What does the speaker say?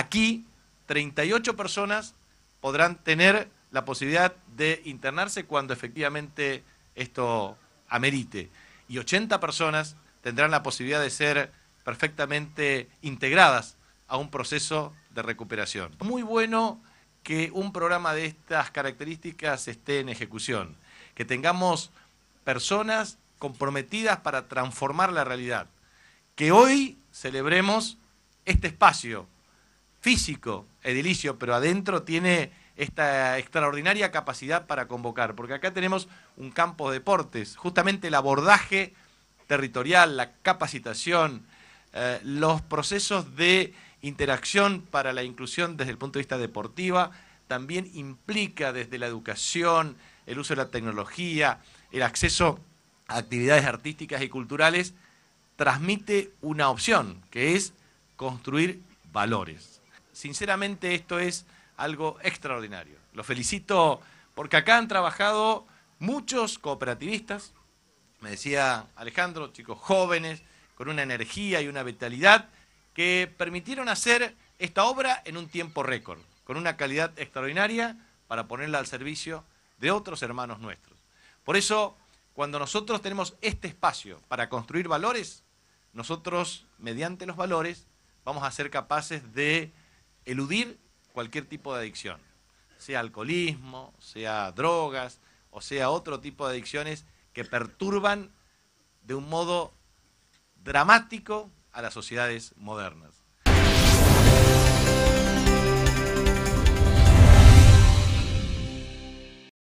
Aquí, 38 personas podrán tener la posibilidad de internarse cuando efectivamente esto amerite. Y 80 personas tendrán la posibilidad de ser perfectamente integradas a un proceso de recuperación. Muy bueno que un programa de estas características esté en ejecución, que tengamos personas comprometidas para transformar la realidad, que hoy celebremos este espacio físico edilicio, pero adentro tiene esta extraordinaria capacidad para convocar, porque acá tenemos un campo de deportes, justamente el abordaje territorial, la capacitación, eh, los procesos de interacción para la inclusión desde el punto de vista deportiva, también implica desde la educación, el uso de la tecnología, el acceso a actividades artísticas y culturales, transmite una opción, que es construir valores sinceramente esto es algo extraordinario. Lo felicito porque acá han trabajado muchos cooperativistas, me decía Alejandro, chicos jóvenes, con una energía y una vitalidad que permitieron hacer esta obra en un tiempo récord, con una calidad extraordinaria para ponerla al servicio de otros hermanos nuestros. Por eso, cuando nosotros tenemos este espacio para construir valores, nosotros, mediante los valores, vamos a ser capaces de eludir cualquier tipo de adicción, sea alcoholismo, sea drogas o sea otro tipo de adicciones que perturban de un modo dramático a las sociedades modernas.